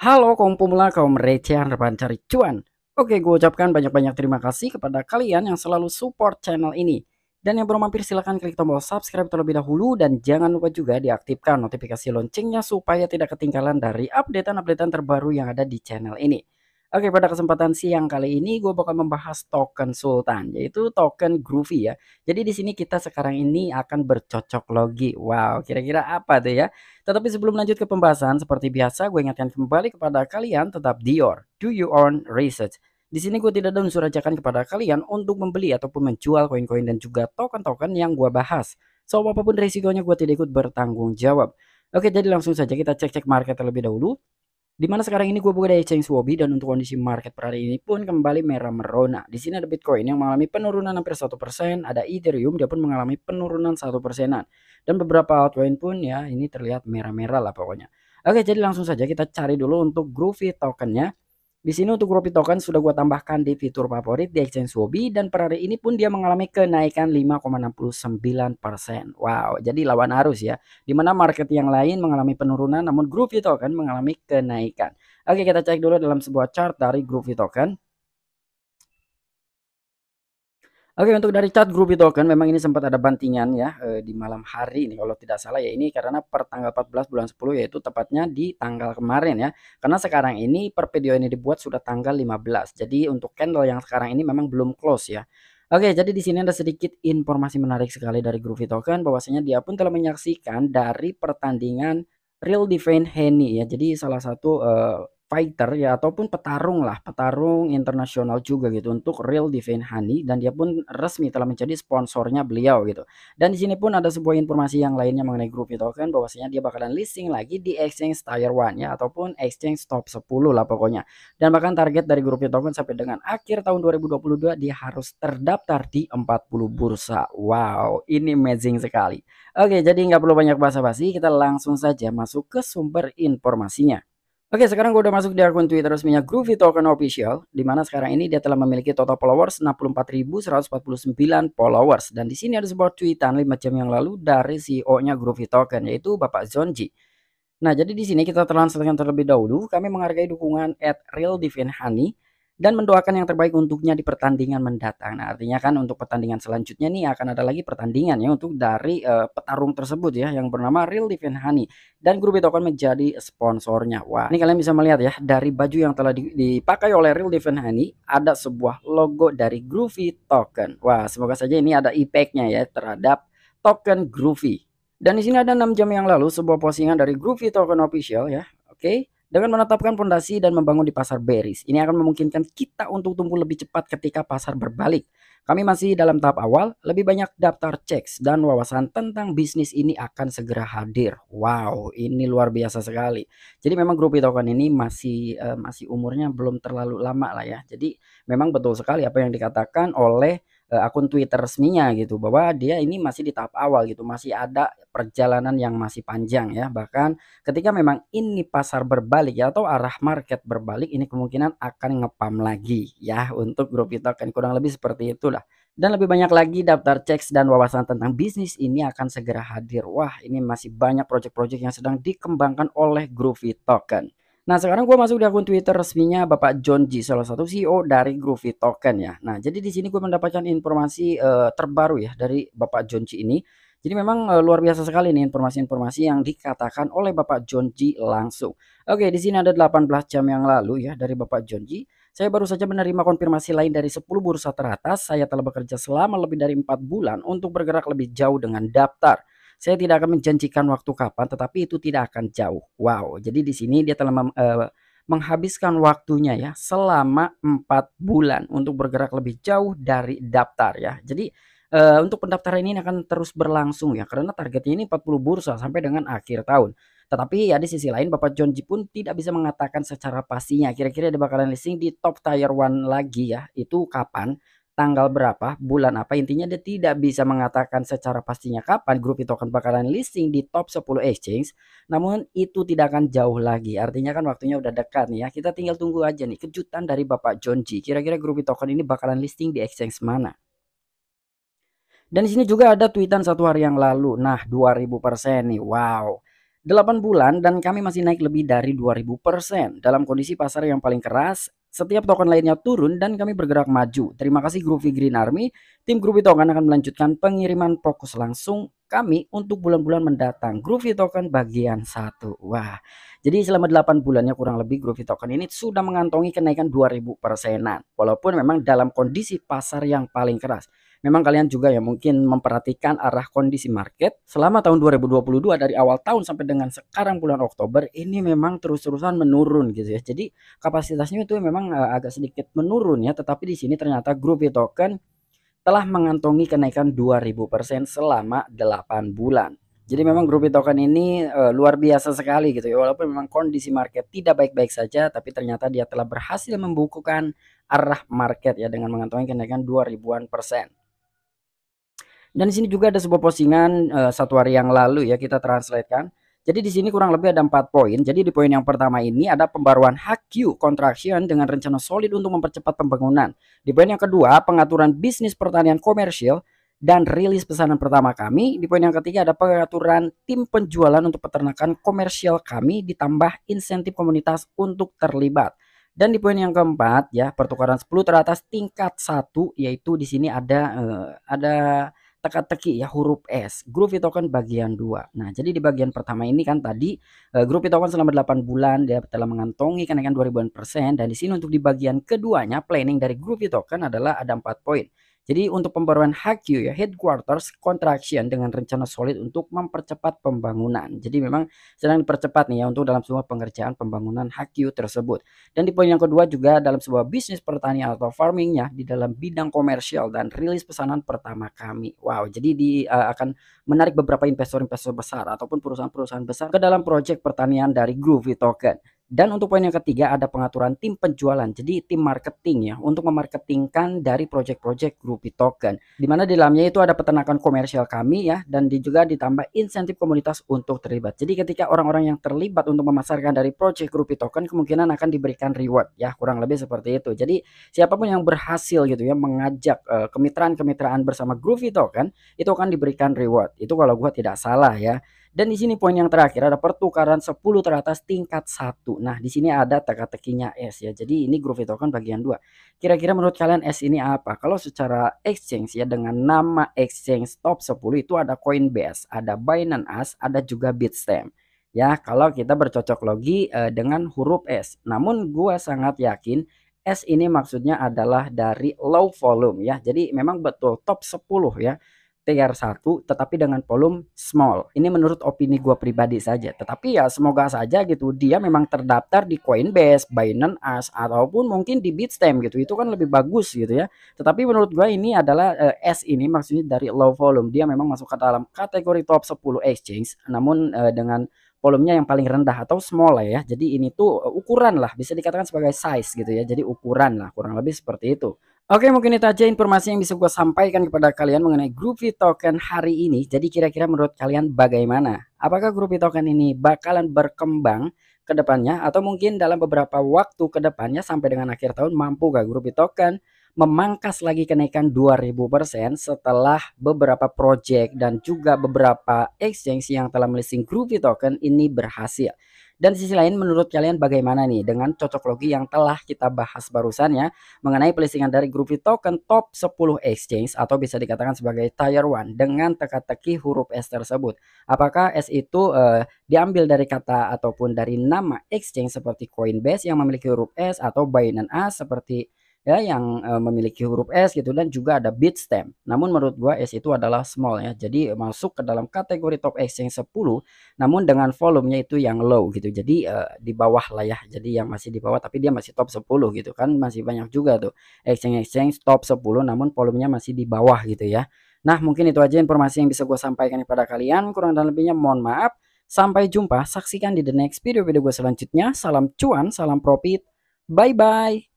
Halo kaum pemula, kaum recehan, rebahan cari cuan. Oke, gue ucapkan banyak-banyak terima kasih kepada kalian yang selalu support channel ini. Dan yang belum mampir silahkan klik tombol subscribe terlebih dahulu dan jangan lupa juga diaktifkan notifikasi loncengnya supaya tidak ketinggalan dari updatean-updatean terbaru yang ada di channel ini. Oke, pada kesempatan siang kali ini gue bakal membahas token Sultan, yaitu token Groovy ya. Jadi di sini kita sekarang ini akan bercocok logi. Wow, kira-kira apa tuh ya? Tetapi sebelum lanjut ke pembahasan, seperti biasa gue ingatkan kembali kepada kalian tetap Dior, do you own research. Di sini gue tidak ada unsur ajakan kepada kalian untuk membeli ataupun menjual koin-koin dan juga token-token yang gue bahas. So, apapun risikonya gue tidak ikut bertanggung jawab. Oke, jadi langsung saja kita cek-cek market terlebih dahulu. Di mana sekarang ini gue buka dari exchange Wobi dan untuk kondisi market per hari ini pun kembali merah merona. Di sini ada Bitcoin yang mengalami penurunan hampir satu persen, ada Ethereum dia pun mengalami penurunan satu persenan Dan beberapa altcoin pun ya ini terlihat merah-merah lah pokoknya. Oke jadi langsung saja kita cari dulu untuk Groovy tokennya. Di sini untuk Rupi token sudah gue tambahkan di fitur favorit di exchange Wobi dan per hari ini pun dia mengalami kenaikan 5,69%. Wow, jadi lawan arus ya. Dimana market yang lain mengalami penurunan namun Groovy token mengalami kenaikan. Oke, kita cek dulu dalam sebuah chart dari Groovy token. Oke untuk dari cat grup Token memang ini sempat ada bantingan ya eh, di malam hari ini kalau tidak salah ya ini karena per tanggal 14 bulan 10 yaitu tepatnya di tanggal kemarin ya karena sekarang ini per video ini dibuat sudah tanggal 15 jadi untuk candle yang sekarang ini memang belum close ya Oke, jadi di sini ada sedikit informasi menarik sekali dari Groovy Token bahwasanya dia pun telah menyaksikan dari pertandingan Real Defend Henny ya. Jadi salah satu uh, fighter ya ataupun petarung lah petarung internasional juga gitu untuk Real Divine Honey dan dia pun resmi telah menjadi sponsornya beliau gitu dan di sini pun ada sebuah informasi yang lainnya mengenai grup itu kan bahwasanya dia bakalan listing lagi di exchange tier one ya ataupun exchange top 10 lah pokoknya dan bahkan target dari grup itu kan sampai dengan akhir tahun 2022 dia harus terdaftar di 40 bursa wow ini amazing sekali oke jadi nggak perlu banyak basa-basi kita langsung saja masuk ke sumber informasinya Oke, sekarang gue udah masuk di akun Twitter resminya Groovy Token Official, di mana sekarang ini dia telah memiliki total followers 64.149 followers. Dan di sini ada sebuah tweetan 5 jam yang lalu dari CEO-nya Groovy Token, yaitu Bapak Zonji. Nah, jadi di sini kita terlanjutkan terlebih dahulu. Kami menghargai dukungan at Real Divin Honey dan mendoakan yang terbaik untuknya di pertandingan mendatang. Nah, artinya kan untuk pertandingan selanjutnya nih akan ada lagi pertandingan ya untuk dari uh, petarung tersebut ya yang bernama Real Divin Honey dan grup itu akan menjadi sponsornya. Wah, ini kalian bisa melihat ya dari baju yang telah dipakai oleh Real Divin Honey ada sebuah logo dari Groovy Token. Wah, semoga saja ini ada impactnya ya terhadap token Groovy. Dan di sini ada enam jam yang lalu sebuah postingan dari Groovy Token Official ya. Oke. Okay? Dengan menetapkan fondasi dan membangun di pasar bearish, ini akan memungkinkan kita untuk tumbuh lebih cepat ketika pasar berbalik. Kami masih dalam tahap awal, lebih banyak daftar checks dan wawasan tentang bisnis ini akan segera hadir. Wow, ini luar biasa sekali. Jadi memang grup token ini masih uh, masih umurnya belum terlalu lama lah ya. Jadi memang betul sekali apa yang dikatakan oleh Eh, akun Twitter resminya gitu bahwa dia ini masih di tahap awal gitu masih ada perjalanan yang masih panjang ya bahkan ketika memang ini pasar berbalik ya atau arah market berbalik ini kemungkinan akan ngepam lagi ya untuk grup kita akan kurang lebih seperti itulah dan lebih banyak lagi daftar cek dan wawasan tentang bisnis ini akan segera hadir wah ini masih banyak project-project yang sedang dikembangkan oleh Groovy Token Nah sekarang gue masuk di akun Twitter resminya Bapak John G, salah satu CEO dari Groovy Token ya. Nah jadi di sini gue mendapatkan informasi uh, terbaru ya dari Bapak John G ini. Jadi memang uh, luar biasa sekali nih informasi-informasi yang dikatakan oleh Bapak John G langsung. Oke, di sini ada 18 jam yang lalu ya dari Bapak John G. Saya baru saja menerima konfirmasi lain dari 10 bursa teratas. Saya telah bekerja selama lebih dari empat bulan untuk bergerak lebih jauh dengan daftar. Saya tidak akan menjanjikan waktu kapan, tetapi itu tidak akan jauh. Wow, jadi di sini dia telah eh, menghabiskan waktunya ya selama empat bulan untuk bergerak lebih jauh dari daftar ya. Jadi uh, untuk pendaftaran ini akan terus berlangsung ya karena targetnya ini 40 bursa sampai dengan akhir tahun. Tetapi ya di sisi lain Bapak John Ji pun tidak bisa mengatakan secara pastinya kira-kira dia bakalan listing di top tier one lagi ya. Itu kapan? tanggal berapa, bulan apa, intinya dia tidak bisa mengatakan secara pastinya kapan grup itu akan bakalan listing di top 10 exchange, namun itu tidak akan jauh lagi, artinya kan waktunya udah dekat nih ya, kita tinggal tunggu aja nih kejutan dari Bapak John G, kira-kira grup token ini bakalan listing di exchange mana. Dan di sini juga ada tweetan satu hari yang lalu, nah 2000% nih, wow. 8 bulan dan kami masih naik lebih dari 2000% dalam kondisi pasar yang paling keras setiap token lainnya turun dan kami bergerak maju. Terima kasih Groovy Green Army. Tim Groovy Token akan melanjutkan pengiriman fokus langsung kami untuk bulan-bulan mendatang. Groovy Token bagian satu. Wah. Jadi selama 8 bulannya kurang lebih Groovy Token ini sudah mengantongi kenaikan 2000 persenan. Walaupun memang dalam kondisi pasar yang paling keras memang kalian juga ya mungkin memperhatikan arah kondisi market selama tahun 2022 dari awal tahun sampai dengan sekarang bulan Oktober ini memang terus-terusan menurun gitu ya. Jadi kapasitasnya itu memang eh, agak sedikit menurun ya, tetapi di sini ternyata grup token telah mengantongi kenaikan 2000% selama 8 bulan. Jadi memang grup token ini e, luar biasa sekali gitu ya. Walaupun memang kondisi market tidak baik-baik saja, tapi ternyata dia telah berhasil membukukan arah market ya dengan mengantongi kenaikan 2000-an persen. Dan di sini juga ada sebuah postingan uh, satu hari yang lalu ya kita translate kan. Jadi di sini kurang lebih ada empat poin. Jadi di poin yang pertama ini ada pembaruan HQ contraction dengan rencana solid untuk mempercepat pembangunan. Di poin yang kedua, pengaturan bisnis pertanian komersial dan rilis pesanan pertama kami. Di poin yang ketiga ada pengaturan tim penjualan untuk peternakan komersial kami ditambah insentif komunitas untuk terlibat. Dan di poin yang keempat ya pertukaran 10 teratas tingkat satu yaitu di sini ada uh, ada teka-teki ya huruf S. itu Itoken bagian dua. Nah, jadi di bagian pertama ini kan tadi eh, Grup itu Itoken selama 8 bulan dia telah mengantongi kenaikan 2000 persen dan di sini untuk di bagian keduanya planning dari itu kan adalah ada empat poin. Jadi untuk pembaruan HQ ya headquarters contraction dengan rencana solid untuk mempercepat pembangunan. Jadi memang sedang dipercepat nih ya untuk dalam semua pengerjaan pembangunan HQ tersebut. Dan di poin yang kedua juga dalam sebuah bisnis pertanian atau farmingnya di dalam bidang komersial dan rilis pesanan pertama kami. Wow, jadi di uh, akan menarik beberapa investor-investor besar ataupun perusahaan-perusahaan besar ke dalam proyek pertanian dari Groovy Token. Dan untuk poin yang ketiga ada pengaturan tim penjualan. Jadi tim marketing ya untuk memarketingkan dari project-project Rupi Token. Di mana di dalamnya itu ada peternakan komersial kami ya dan juga ditambah insentif komunitas untuk terlibat. Jadi ketika orang-orang yang terlibat untuk memasarkan dari project Rupi Token kemungkinan akan diberikan reward ya kurang lebih seperti itu. Jadi siapapun yang berhasil gitu ya mengajak eh, kemitraan-kemitraan uh, bersama Groovy Token itu akan diberikan reward. Itu kalau gua tidak salah ya. Dan di sini poin yang terakhir ada pertukaran 10 teratas tingkat 1. Nah, di sini ada teka-tekinya S ya. Jadi ini Groovy Token bagian 2. Kira-kira menurut kalian S ini apa? Kalau secara exchange ya dengan nama exchange top 10 itu ada Coinbase, ada Binance, ada juga Bitstamp ya kalau kita bercocok logi eh, dengan huruf S. Namun gua sangat yakin S ini maksudnya adalah dari low volume ya. Jadi memang betul top 10 ya. TR 1 tetapi dengan volume small. Ini menurut opini gue pribadi saja. Tetapi ya semoga saja gitu dia memang terdaftar di Coinbase, Binance As, ataupun mungkin di Bitstamp gitu. Itu kan lebih bagus gitu ya. Tetapi menurut gue ini adalah eh, S ini maksudnya dari low volume. Dia memang masuk ke dalam kategori top 10 exchange namun eh, dengan volumenya yang paling rendah atau small lah ya. Jadi ini tuh eh, ukuran lah bisa dikatakan sebagai size gitu ya. Jadi ukuran lah kurang lebih seperti itu. Oke mungkin itu aja informasi yang bisa gue sampaikan kepada kalian mengenai grup token hari ini. Jadi kira-kira menurut kalian bagaimana? Apakah grup token ini bakalan berkembang ke depannya atau mungkin dalam beberapa waktu ke depannya sampai dengan akhir tahun mampu gak grup token memangkas lagi kenaikan 2000% setelah beberapa project dan juga beberapa exchange yang telah melisting Groovy token ini berhasil. Dan sisi lain menurut kalian bagaimana nih dengan cocok logi yang telah kita bahas barusan ya mengenai pelisingan dari Groovy Token top 10 exchange atau bisa dikatakan sebagai tier 1 dengan teka-teki huruf S tersebut. Apakah S itu uh, diambil dari kata ataupun dari nama exchange seperti Coinbase yang memiliki huruf S atau Binance A seperti ya yang e, memiliki huruf S gitu dan juga ada bit stem. Namun menurut gua S itu adalah small ya. Jadi masuk ke dalam kategori top exchange 10 namun dengan volumenya itu yang low gitu. Jadi e, di bawah lah ya. Jadi yang masih di bawah tapi dia masih top 10 gitu kan masih banyak juga tuh exchange-exchange top 10 namun volumenya masih di bawah gitu ya. Nah, mungkin itu aja informasi yang bisa gua sampaikan kepada kalian. Kurang dan lebihnya mohon maaf. Sampai jumpa, saksikan di the next video-video gue selanjutnya. Salam cuan, salam profit. Bye-bye.